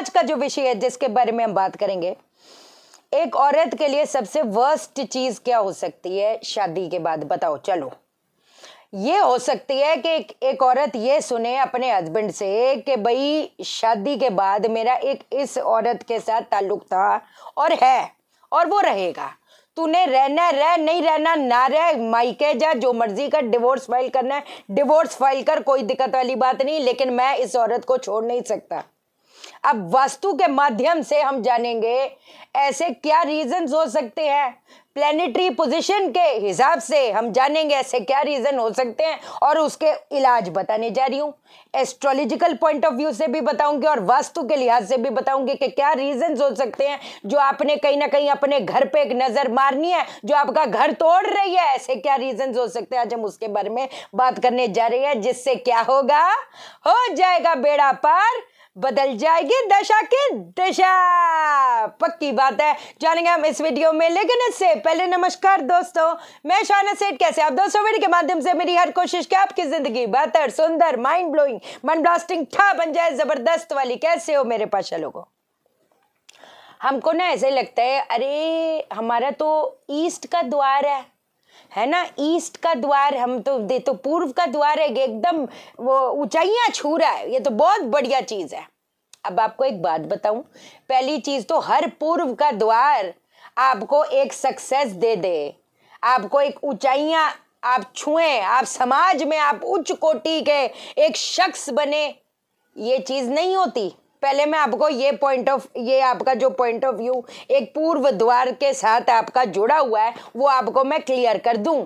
आज का जो विषय है जिसके बारे में हम बात करेंगे एक औरत के लिए सबसे वर्स्ट चीज क्या हो सकती है शादी के बाद बताओ चलो ये हो सकती है कि एक, एक औरत ये सुने अपने हस्बैंड से कि भाई शादी के बाद मेरा एक इस औरत के साथ ताल्लुक था और है और वो रहेगा तूने रहना रह नहीं रहना ना रह माइके जा जो मर्जी का डिवोर्स फाइल करना है डिवोर्स फाइल कर कोई दिक्कत वाली बात नहीं लेकिन मैं इस औरत को छोड़ नहीं सकता अब वास्तु के माध्यम से हम जानेंगे ऐसे क्या रीजन हो सकते हैं प्लेनेटरी पोजीशन के हिसाब से हम जानेंगे ऐसे क्या रीजन हो सकते हैं और उसके इलाज बताने जा रही हूँ एस्ट्रोलॉजिकल पॉइंट ऑफ व्यू से भी बताऊंगी और वास्तु के लिहाज से भी बताऊंगी कि क्या रीजन हो सकते हैं जो आपने कहीं ना कहीं अपने घर पे एक नजर मारनी है जो आपका घर तोड़ रही है ऐसे क्या रीजन हो सकते हैं आज हम उसके बारे में बात करने जा रहे हैं जिससे क्या होगा हो जाएगा बेड़ा पार बदल जाएगी दशा की दिशा पक्की बात है जानेंगे हम इस वीडियो में लेकिन इससे पहले नमस्कार दोस्तों मैं शाना सेठ कैसे आप दोस्तों वीडियो के माध्यम से मेरी हर कोशिश की आपकी जिंदगी बेहतर सुंदर माइंड ब्लोइंग मन ब्लास्टिंग ठा बन जाए जबरदस्त वाली कैसे हो मेरे पास लोगों हमको ना ऐसे लगता है अरे हमारा तो ईस्ट का द्वार है है ना ईस्ट का द्वार हम तो दे तो पूर्व का द्वार है एकदम वो ऊंचाइयाँ छू रहा है ये तो बहुत बढ़िया चीज़ है अब आपको एक बात बताऊं पहली चीज़ तो हर पूर्व का द्वार आपको एक सक्सेस दे दे आपको एक ऊंचाइयाँ आप छुएं आप समाज में आप उच्च कोटि के एक शख्स बने ये चीज़ नहीं होती पहले मैं आपको ये पॉइंट ऑफ ये आपका जो पॉइंट ऑफ व्यू एक पूर्व द्वार के साथ आपका जुड़ा हुआ है वो आपको मैं क्लियर कर दूं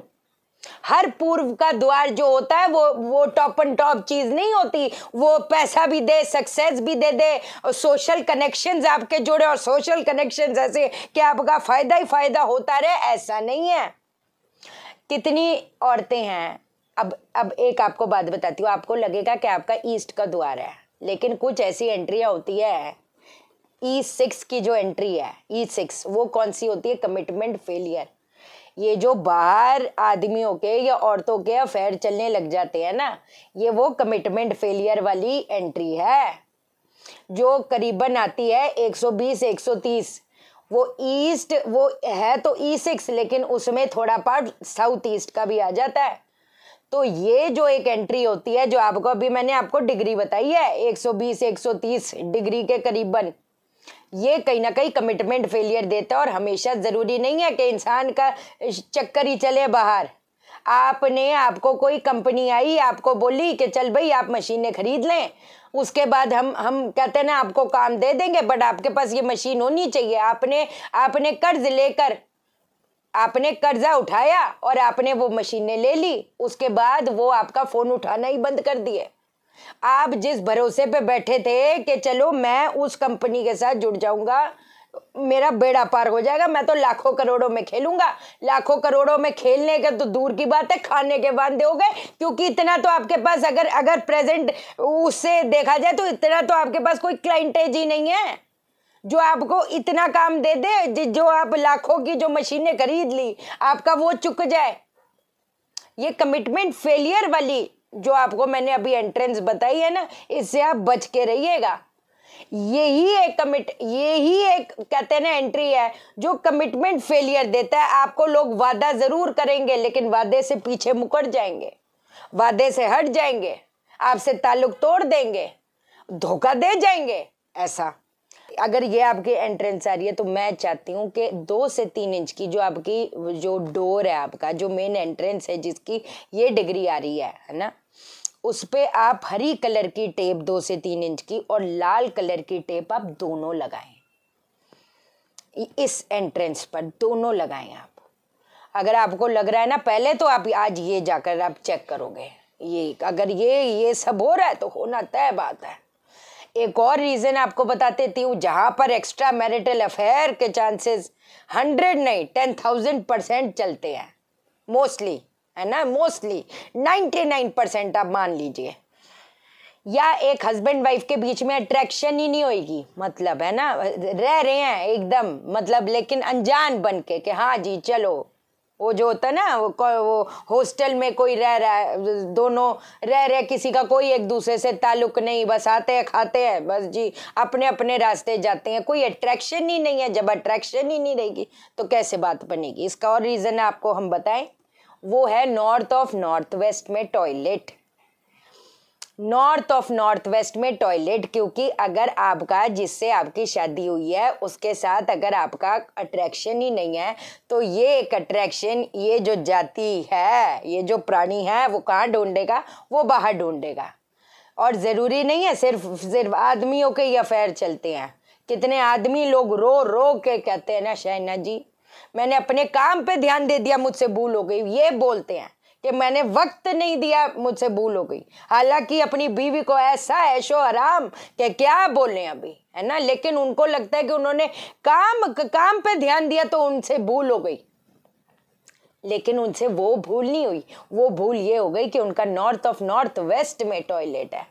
हर पूर्व का द्वार जो होता है वो वो टॉप एंड टॉप चीज नहीं होती वो पैसा भी दे सक्सेस भी दे दे और सोशल कनेक्शंस आपके जुड़े और सोशल कनेक्शंस ऐसे कि आपका फायदा ही फायदा होता रहे ऐसा नहीं है कितनी औरतें हैं अब अब एक आपको बात बताती हूँ आपको लगेगा कि आपका ईस्ट का द्वार है लेकिन कुछ ऐसी एंट्रियाँ होती है ई e सिक्स की जो एंट्री है ई e सिक्स वो कौन सी होती है कमिटमेंट फेलियर ये जो बाहर आदमियों के या औरतों के अफेयर चलने लग जाते हैं ना ये वो कमिटमेंट फेलियर वाली एंट्री है जो करीबन आती है 120 130 वो ईस्ट वो है तो ई e सिक्स लेकिन उसमें थोड़ा पार्ट साउथ ईस्ट का भी आ जाता है तो ये जो एक एंट्री होती है जो आपको अभी मैंने आपको डिग्री बताई है 120 130 डिग्री के करीबन ये कहीं ना कहीं कमिटमेंट फेलियर देता है और हमेशा ज़रूरी नहीं है कि इंसान का चक्कर ही चले बाहर आपने आपको कोई कंपनी आई आपको बोली कि चल भाई आप मशीनें खरीद लें उसके बाद हम हम कहते हैं ना आपको काम दे देंगे बट आपके पास ये मशीन होनी चाहिए आपने आपने कर्ज लेकर आपने कर्जा उठाया और आपने वो मशीनें ले ली उसके बाद वो आपका फोन उठाना ही बंद कर दिए आप जिस भरोसे पे बैठे थे कि चलो मैं उस कंपनी के साथ जुड़ जाऊंगा मेरा बेड़ा पार हो जाएगा मैं तो लाखों करोड़ों में खेलूंगा लाखों करोड़ों में खेलने का तो दूर की बात है खाने के बांधे हो गए क्योंकि इतना तो आपके पास अगर अगर प्रेजेंट उससे देखा जाए तो इतना तो आपके पास कोई क्लाइंटेज ही नहीं है जो आपको इतना काम दे दे जो आप लाखों की जो मशीनें खरीद ली आपका वो चुक जाए ये कमिटमेंट फेलियर वाली जो आपको मैंने अभी एंट्रेंस बताई है ना इससे आप बच के रहिएगा यही एक कमिट यही एक कहते हैं ना एंट्री है जो कमिटमेंट फेलियर देता है आपको लोग वादा जरूर करेंगे लेकिन वादे से पीछे मुकर जाएंगे वादे से हट जाएंगे आपसे ताल्लुक तोड़ देंगे धोखा दे जाएंगे ऐसा अगर ये आपकी एंट्रेंस आ रही है तो मैं चाहती हूँ कि दो से तीन इंच की जो आपकी जो डोर है आपका जो मेन एंट्रेंस है जिसकी ये डिग्री आ रही है है ना उस पर आप हरी कलर की टेप दो से तीन इंच की और लाल कलर की टेप आप दोनों लगाएं इस एंट्रेंस पर दोनों लगाएं आप अगर आपको लग रहा है ना पहले तो आप आज ये जाकर आप चेक करोगे ये अगर ये ये सब हो रहा है तो होना तय बात है एक और रीज़न आपको बता देती हूँ जहाँ पर एक्स्ट्रा मैरिटल अफेयर के चांसेस हंड्रेड नहीं टेन थाउजेंड परसेंट चलते हैं मोस्टली है ना मोस्टली नाइन्टी नाइन परसेंट आप मान लीजिए या एक हस्बैंड वाइफ के बीच में अट्रैक्शन ही नहीं होगी मतलब है ना रह रहे हैं एकदम मतलब लेकिन अनजान बन के कि हाँ जी चलो वो जो होता है ना वो वो हॉस्टल में कोई रह रहा है दोनों रह रहे किसी का कोई एक दूसरे से ताल्लुक नहीं बस आते हैं खाते हैं बस जी अपने अपने रास्ते जाते हैं कोई अट्रैक्शन ही नहीं है जब अट्रैक्शन ही नहीं रहेगी तो कैसे बात बनेगी इसका और रीज़न आपको हम बताएं वो है नॉर्थ ऑफ नॉर्थ वेस्ट में toilet north of north west में टॉयलेट क्योंकि अगर आपका जिससे आपकी शादी हुई है उसके साथ अगर आपका अट्रैक्शन ही नहीं है तो ये एक अट्रैक्शन ये जो जाति है ये जो प्राणी है वो कहाँ ढूंढेगा वो बाहर ढूंढेगा और ज़रूरी नहीं है सिर्फ सिर्फ आदमियों के ही अफेयर चलते हैं कितने आदमी लोग रो रो के कहते हैं ना शहना जी मैंने अपने काम पे ध्यान दे दिया मुझसे भूल हो गई ये बोलते हैं कि मैंने वक्त नहीं दिया मुझसे भूल हो गई हालांकि अपनी बीवी को ऐसा ऐशो आराम कि क्या बोलें अभी है ना लेकिन उनको लगता है कि उन्होंने काम काम पे ध्यान दिया तो उनसे भूल हो गई लेकिन उनसे वो भूल नहीं हुई वो भूल ये हो गई कि उनका नॉर्थ ऑफ नॉर्थ वेस्ट में टॉयलेट है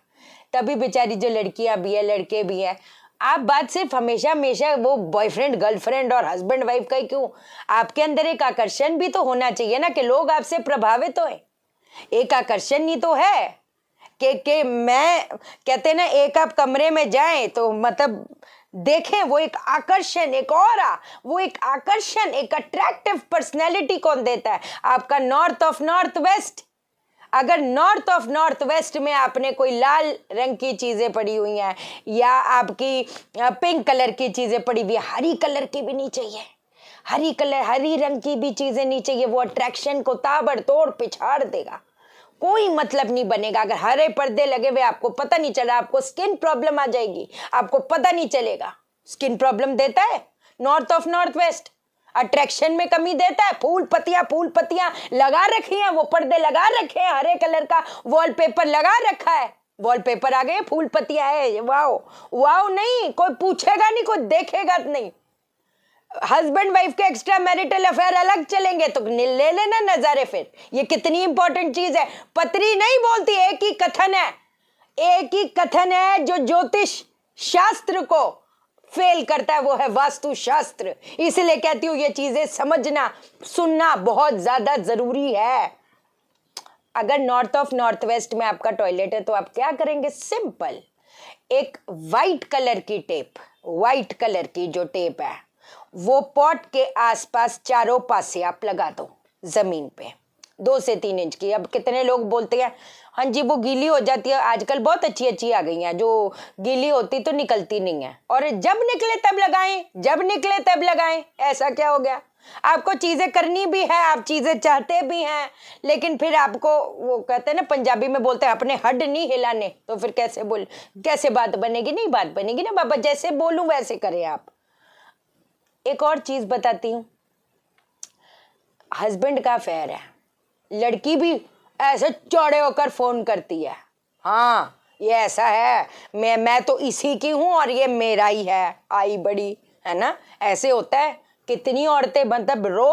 तभी बेचारी जो लड़कियां भी है लड़के भी हैं आप बात सिर्फ हमेशा हमेशा वो बॉयफ्रेंड गर्लफ्रेंड और हस्बैंड वाइफ का ही क्यों आपके अंदर एक आकर्षण भी तो होना चाहिए ना कि लोग आपसे प्रभावित होए एक आकर्षण ही तो है कि कि मैं कहते ना एक आप कमरे में जाएं तो मतलब देखें वो एक आकर्षण एक और वो एक आकर्षण एक अट्रैक्टिव पर्सनैलिटी कौन देता है आपका नॉर्थ ऑफ नॉर्थ वेस्ट अगर नॉर्थ ऑफ नॉर्थ वेस्ट में आपने कोई लाल रंग की चीज़ें पड़ी हुई हैं या आपकी पिंक कलर की चीज़ें पड़ी हुई है हरी कलर की भी नहीं चाहिए हरी कलर हरी रंग की भी चीज़ें नहीं चाहिए वो अट्रैक्शन को ताबड़तोड़ पिछाड़ देगा कोई मतलब नहीं बनेगा अगर हरे पर्दे लगे हुए आपको पता नहीं चला आपको स्किन प्रॉब्लम आ जाएगी आपको पता नहीं चलेगा स्किन प्रॉब्लम देता है north of north west attraction में कमी देता है फूल पत्तियां फूल पत्तियां लगा रखी हैं वो पर्दे लगा रखे हैं हरे कलर का वॉलपेपर लगा रखा है वॉलपेपर आ गए फूल पत्तियां है वाओ वाओ नहीं कोई पूछेगा नहीं कोई देखेगा नहीं हस्बैंड वाइफ के एक्स्ट्रा मैरिटल अफेयर अलग चलेंगे तो ले लेना नज़ारे फिर ये कितनी इंपॉर्टेंट चीज़ है पत्री नहीं बोलती एक ही कथन है एक ही कथन है जो ज्योतिष शास्त्र को फेल करता है वो है वास्तु शास्त्र इसलिए कहती हूँ ये चीज़ें समझना सुनना बहुत ज़्यादा ज़रूरी है अगर नॉर्थ ऑफ नॉर्थ वेस्ट में आपका टॉयलेट है तो आप क्या करेंगे सिंपल एक वाइट कलर की टेप वाइट कलर की जो टेप है वो पॉट के आसपास चारों पासे आप लगा दो ज़मीन पे दो से तीन इंच की अब कितने लोग बोलते हैं हाँ जी वो गीली हो जाती है आजकल बहुत अच्छी अच्छी आ गई हैं जो गीली होती तो निकलती नहीं है और जब निकले तब लगाएं जब निकले तब लगाएं ऐसा क्या हो गया आपको चीज़ें करनी भी है आप चीज़ें चाहते भी हैं लेकिन फिर आपको वो कहते हैं ना पंजाबी में बोलते हैं अपने हड नहीं हिलाने तो फिर कैसे बोल कैसे बात बनेगी नहीं बात बनेगी ना बाबा जैसे बोलूं वैसे करें आप एक और चीज़ बताती हूँ हस्बैंड का अफेयर है लड़की भी ऐसे चौड़े होकर फोन करती है हाँ ये ऐसा है मैं मैं तो इसी की हूँ और ये मेरा ही है आई बड़ी है ना ऐसे होता है कितनी औरतें मतलब रो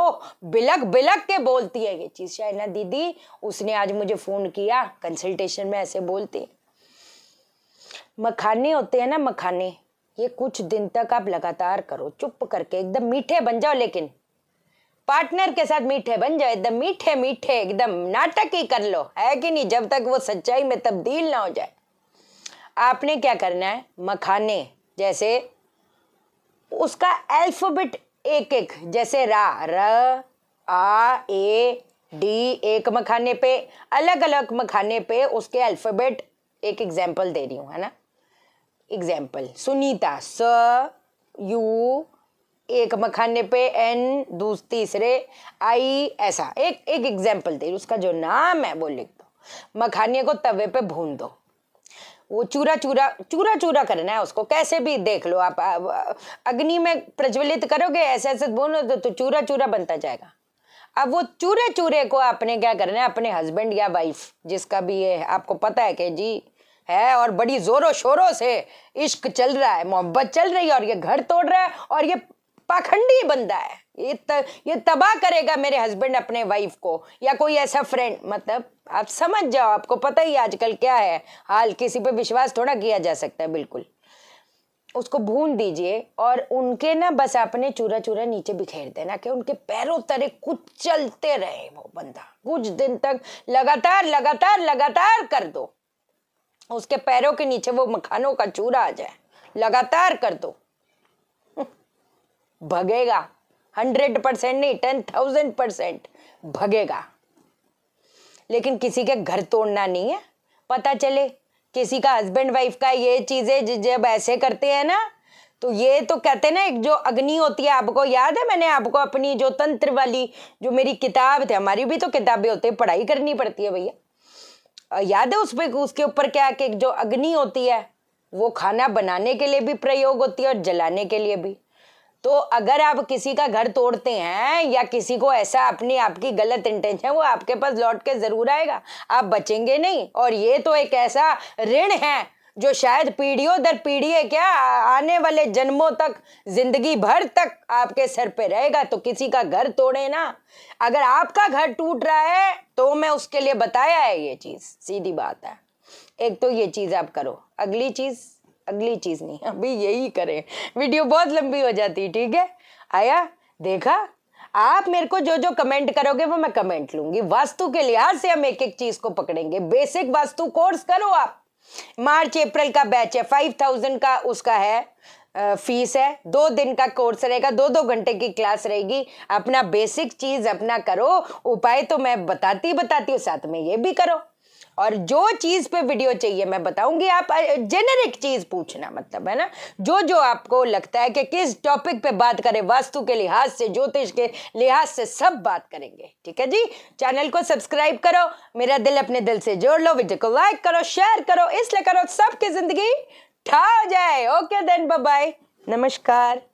बिलक बिलक के बोलती है ये चीज़ ना दीदी उसने आज मुझे फ़ोन किया कंसल्टेशन में ऐसे बोलती मखाने होते हैं ना मखाने ये कुछ दिन तक आप लगातार करो चुप करके एकदम मीठे बन जाओ लेकिन पार्टनर के साथ मीठे बन जाओ एकदम मीठे मीठे एकदम नाटक ही कर लो है कि नहीं जब तक वो सच्चाई में तब्दील ना हो जाए आपने क्या करना है मखाने जैसे उसका अल्फाबेट एक एक जैसे रा र आ ए डी एक मखाने पे अलग अलग मखाने पे उसके अल्फ़ाबेट एक एग्जाम्पल दे रही हूँ है ना एग्जाम्पल सुनीता स यू एक मखाने पे एन दूस तीसरे आई ऐसा एक एक एग्जाम्पल दे उसका जो नाम है वो लिख दो मखाने को तवे पे भून दो वो चूरा चूरा चूरा चूरा करना है उसको कैसे भी देख लो आप अग्नि में प्रज्वलित करोगे ऐसे ऐसे भूनो तो चूरा चूरा बनता जाएगा अब वो चूरे चूरे को आपने क्या करना है अपने हस्बैंड या वाइफ जिसका भी ये आपको पता है कि जी है और बड़ी जोरों शोरों से इश्क चल रहा है मोहब्बत चल रही है और ये घर तोड़ रहा है और ये पाखंडी बंदा है ये त, ये तबाह करेगा मेरे हस्बैंड अपने वाइफ को या कोई ऐसा फ्रेंड मतलब आप समझ जाओ आपको पता ही आजकल क्या है हाल किसी पे विश्वास थोड़ा किया जा सकता है बिल्कुल उसको भून दीजिए और उनके ना बस अपने चूरा चूरा नीचे बिखेर देना कि उनके पैरों तरे कुछ चलते रहे वो बंदा कुछ दिन तक लगातार लगातार लगातार कर दो उसके पैरों के नीचे वो मखानों का चूरा आ जाए लगातार कर दो भगेगा हंड्रेड परसेंट नहीं टेन थाउजेंड परसेंट भगेगा लेकिन किसी के घर तोड़ना नहीं है पता चले किसी का हस्बैंड वाइफ का ये चीज़ें जब ऐसे करते हैं ना तो ये तो कहते हैं ना एक जो अग्नि होती है आपको याद है मैंने आपको अपनी जो तंत्र वाली जो मेरी किताब थी हमारी भी तो किताबें होती है पढ़ाई करनी पड़ती है भैया याद है उस पर उसके ऊपर क्या कि जो अग्नि होती है वो खाना बनाने के लिए भी प्रयोग होती है और जलाने के लिए भी तो अगर आप किसी का घर तोड़ते हैं या किसी को ऐसा अपनी आपकी गलत इंटेंशन वो आपके पास लौट के ज़रूर आएगा आप बचेंगे नहीं और ये तो एक ऐसा ऋण है जो शायद पीढ़ियों दर पीढ़ी है क्या आने वाले जन्मों तक जिंदगी भर तक आपके सर पे रहेगा तो किसी का घर तोड़े ना अगर आपका घर टूट रहा है तो मैं उसके लिए बताया है ये चीज़ सीधी बात है एक तो ये चीज़ आप करो अगली चीज़ अगली चीज़ नहीं अभी यही करें वीडियो बहुत लंबी हो जाती ठीक है आया देखा आप मेरे को जो जो कमेंट करोगे वो मैं कमेंट लूंगी वास्तु के लिहाज से हम एक एक चीज को पकड़ेंगे बेसिक वास्तु कोर्स करो आप मार्च अप्रैल का बैच है फाइव थाउजेंड का उसका है फीस है दो दिन का कोर्स रहेगा दो दो घंटे की क्लास रहेगी अपना बेसिक चीज अपना करो उपाय तो मैं बताती बताती हूँ साथ में ये भी करो और जो चीज़ पे वीडियो चाहिए मैं बताऊंगी आप जेनेरिक चीज़ पूछना मतलब है ना जो जो आपको लगता है कि किस टॉपिक पे बात करें वास्तु के लिहाज से ज्योतिष के लिहाज से सब बात करेंगे ठीक है जी चैनल को सब्सक्राइब करो मेरा दिल अपने दिल से जोड़ लो वीडियो को लाइक करो शेयर करो इसलिए करो सबकी ज़िंदगी ठा जाए ओके देन बाय नमस्कार